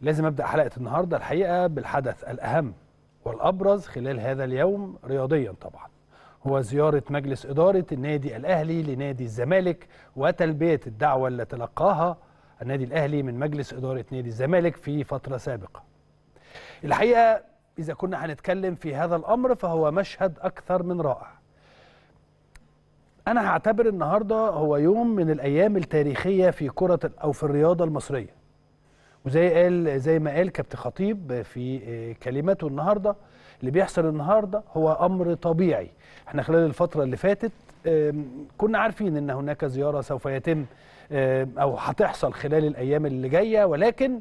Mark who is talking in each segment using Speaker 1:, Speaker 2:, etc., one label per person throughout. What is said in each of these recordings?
Speaker 1: لازم ابدا حلقه النهارده الحقيقه بالحدث الاهم والابرز خلال هذا اليوم رياضيا طبعا هو زياره مجلس اداره النادي الاهلي لنادي الزمالك وتلبيه الدعوه اللي تلقاها النادي الاهلي من مجلس اداره نادي الزمالك في فتره سابقه. الحقيقه اذا كنا هنتكلم في هذا الامر فهو مشهد اكثر من رائع. انا هعتبر النهارده هو يوم من الايام التاريخيه في كره او في الرياضه المصريه. وزي قال زي ما قال كابتن خطيب في آه، كلمته النهارده اللي بيحصل النهارده هو امر طبيعي احنا خلال الفتره اللي فاتت كنا عارفين ان هناك زياره سوف يتم او هتحصل خلال الايام اللي جايه ولكن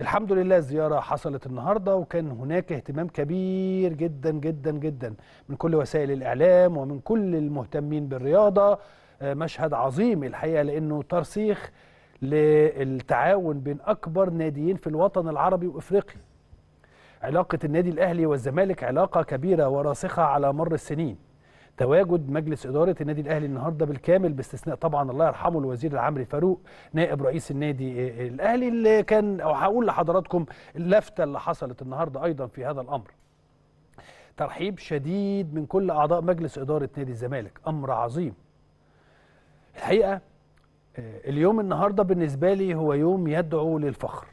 Speaker 1: الحمد لله الزيارة حصلت النهاردة وكان هناك اهتمام كبير جدا جدا جدا من كل وسائل الإعلام ومن كل المهتمين بالرياضة آه، مشهد عظيم الحقيقة لأنه ترسيخ للتعاون بين أكبر ناديين في الوطن العربي وإفريقي علاقة النادي الأهلي والزمالك علاقة كبيرة وراسخة على مر السنين تواجد مجلس إدارة النادي الأهلي النهاردة بالكامل باستثناء طبعا الله يرحمه الوزير العمري فاروق نائب رئيس النادي الأهلي اللي كان أو هقول لحضراتكم اللفتة اللي حصلت النهاردة أيضا في هذا الأمر ترحيب شديد من كل أعضاء مجلس إدارة نادي الزمالك أمر عظيم الحقيقة آه، اليوم النهارده بالنسبه لي هو يوم يدعو للفخر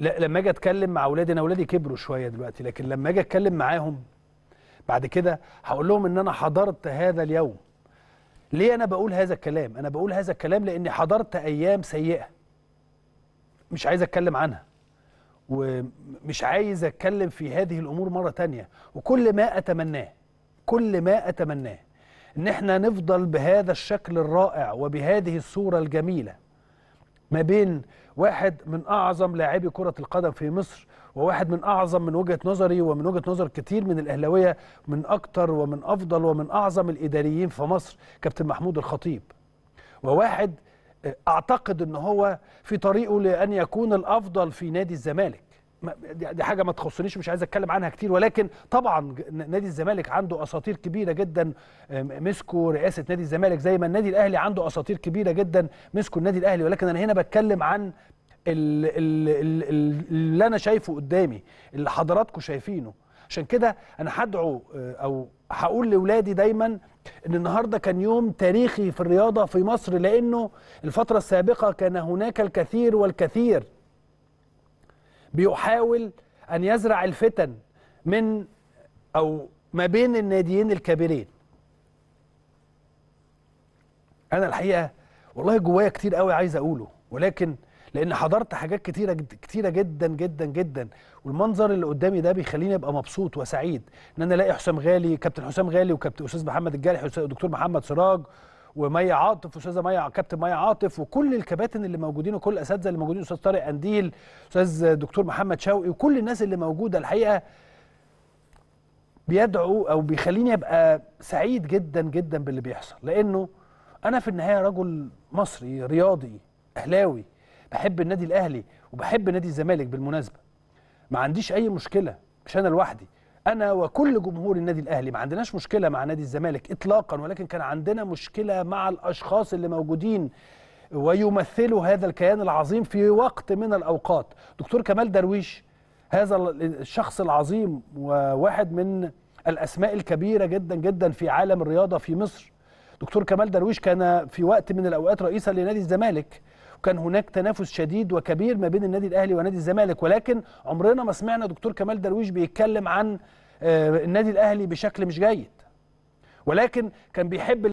Speaker 1: لما اجي اتكلم مع اولادي انا اولادي كبروا شويه دلوقتي لكن لما اجي اتكلم معاهم بعد كده هقول لهم ان انا حضرت هذا اليوم ليه انا بقول هذا الكلام انا بقول هذا الكلام لاني حضرت ايام سيئه مش عايز اتكلم عنها ومش عايز اتكلم في هذه الامور مره تانية وكل ما اتمناه كل ما اتمناه ان احنا نفضل بهذا الشكل الرائع وبهذه الصوره الجميله ما بين واحد من اعظم لاعبي كره القدم في مصر وواحد من اعظم من وجهه نظري ومن وجهه نظر كتير من الاهلاويه من اكتر ومن افضل ومن اعظم الاداريين في مصر كابتن محمود الخطيب وواحد آه، اعتقد ان هو في طريقه لان يكون الافضل في نادي الزمالك دي حاجه ما تخصنيش مش عايز اتكلم عنها كتير ولكن طبعا نادي الزمالك عنده اساطير كبيره جدا مسكوا رئاسه نادي الزمالك زي ما النادي الاهلي عنده اساطير كبيره جدا مسكوا النادي الاهلي ولكن انا هنا بتكلم عن اللي انا شايفه قدامي اللي حضراتكم شايفينه عشان كده انا هدعو آه، او هقول لاولادي دايما ان النهارده كان يوم تاريخي في الرياضه في مصر لانه الفتره السابقه كان هناك الكثير والكثير بيحاول أن يزرع الفتن من أو ما بين الناديين الكبيرين أنا الحقيقة والله جوايا كتير قوي عايز أقوله ولكن لأن حضرت حاجات كتيرة كتيرة جدا جدا جدا والمنظر اللي قدامي ده بيخليني أبقى مبسوط وسعيد إن أنا ألاقي حسام غالي كابتن حسام غالي وكابتن أستاذ محمد الجالح والدكتور محمد سراج ومي عاطف استاذه مي كابتن مي عاطف وكل الكباتن اللي موجودين وكل الاساتذه اللي موجودين استاذ طارق قنديل استاذ دكتور محمد شوقي وكل الناس اللي موجوده الحقيقه بيدعو او بيخليني ابقى سعيد جدا جدا باللي بيحصل لانه انا في النهايه رجل مصري رياضي اهلاوي بحب النادي الاهلي وبحب نادي الزمالك بالمناسبه ما عنديش اي مشكله مش انا لوحدي انا وكل جمهور النادي الاهلي ما عندناش مشكله مع نادي الزمالك اطلاقا ولكن كان عندنا مشكله مع الاشخاص اللي موجودين ويمثلوا هذا الكيان العظيم في وقت من الاوقات دكتور كمال درويش هذا الشخص العظيم وواحد من الاسماء الكبيره جدا جدا في عالم الرياضه في مصر دكتور كمال درويش كان في وقت من الاوقات رئيسا لنادي الزمالك وكان هناك تنافس شديد وكبير ما بين النادي الاهلي ونادي الزمالك ولكن عمرنا ما سمعنا دكتور كمال درويش بيتكلم عن آه، النادي الاهلي بشكل مش جيد ولكن كان بيحب